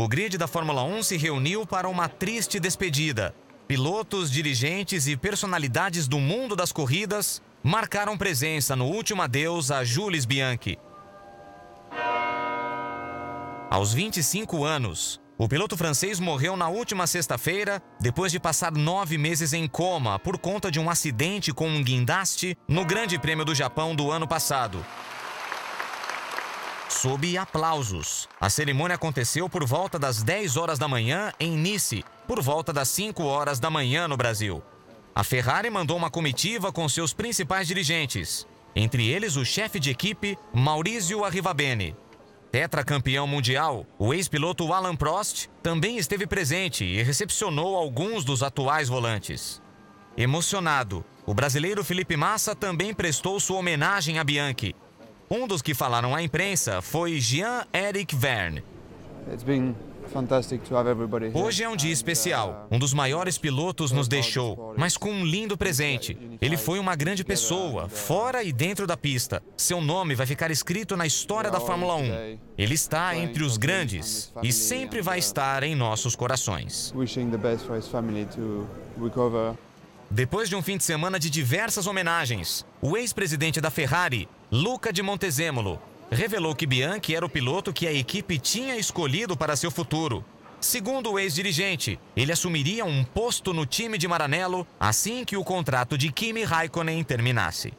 O grid da Fórmula 1 se reuniu para uma triste despedida. Pilotos, dirigentes e personalidades do mundo das corridas marcaram presença no último adeus a Jules Bianchi. Aos 25 anos, o piloto francês morreu na última sexta-feira, depois de passar nove meses em coma por conta de um acidente com um guindaste no Grande Prêmio do Japão do ano passado sob aplausos. A cerimônia aconteceu por volta das 10 horas da manhã em Nice, por volta das 5 horas da manhã no Brasil. A Ferrari mandou uma comitiva com seus principais dirigentes, entre eles o chefe de equipe Maurizio Arrivabene. Tetracampeão mundial, o ex-piloto Alan Prost também esteve presente e recepcionou alguns dos atuais volantes. Emocionado, o brasileiro Felipe Massa também prestou sua homenagem a Bianchi um dos que falaram à imprensa foi Jean-Eric Verne. Hoje é um dia especial. Uh, um dos maiores pilotos nos deixou, mas com um lindo presente. Ele foi uma grande pessoa, uh, fora e dentro da pista. Seu nome vai ficar escrito na história da Fórmula 1. Ele está entre os grandes e sempre vai uh, estar em nossos corações. Depois de um fim de semana de diversas homenagens, o ex-presidente da Ferrari, Luca de Montezemolo, revelou que Bianchi era o piloto que a equipe tinha escolhido para seu futuro. Segundo o ex-dirigente, ele assumiria um posto no time de Maranello assim que o contrato de Kimi Raikkonen terminasse.